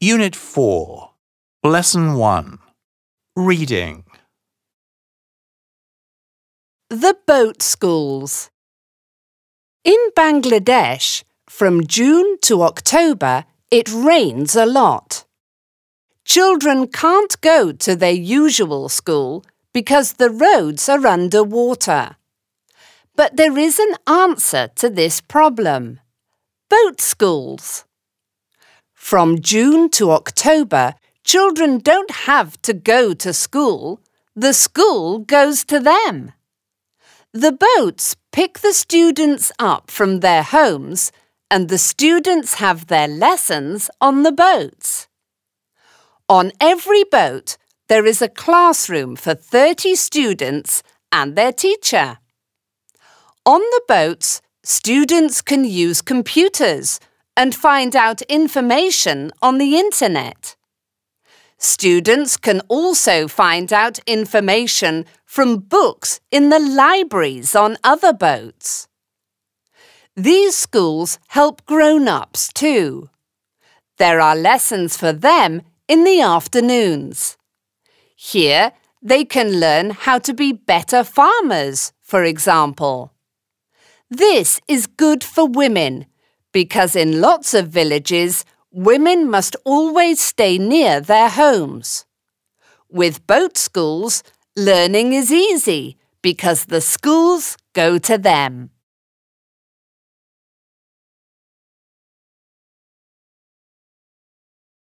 Unit 4, Lesson 1 Reading The Boat Schools In Bangladesh, from June to October, it rains a lot. Children can't go to their usual school because the roads are under water. But there is an answer to this problem boat schools. From June to October, children don't have to go to school, the school goes to them. The boats pick the students up from their homes and the students have their lessons on the boats. On every boat, there is a classroom for 30 students and their teacher. On the boats, students can use computers and find out information on the internet. Students can also find out information from books in the libraries on other boats. These schools help grown-ups too. There are lessons for them in the afternoons. Here, they can learn how to be better farmers, for example. This is good for women because in lots of villages, women must always stay near their homes. With boat schools, learning is easy because the schools go to them.